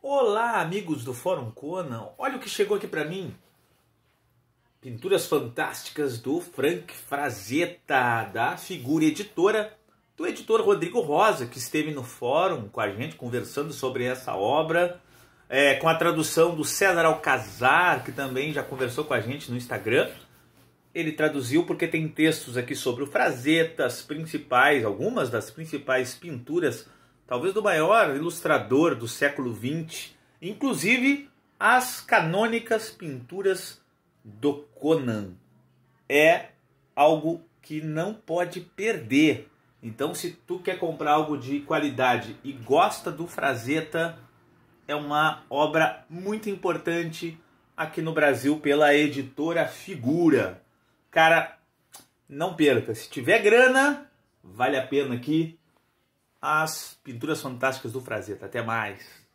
Olá, amigos do Fórum Conan. Olha o que chegou aqui para mim. Pinturas fantásticas do Frank Frazetta, da figura editora do editor Rodrigo Rosa, que esteve no fórum com a gente conversando sobre essa obra, é, com a tradução do César Alcazar, que também já conversou com a gente no Instagram. Ele traduziu porque tem textos aqui sobre o Frazetta, as principais, algumas das principais pinturas talvez do maior ilustrador do século XX, inclusive as canônicas pinturas do Conan. É algo que não pode perder. Então, se tu quer comprar algo de qualidade e gosta do Frazetta, é uma obra muito importante aqui no Brasil pela editora Figura. Cara, não perca. Se tiver grana, vale a pena aqui as pinturas fantásticas do Frazetta. Até mais!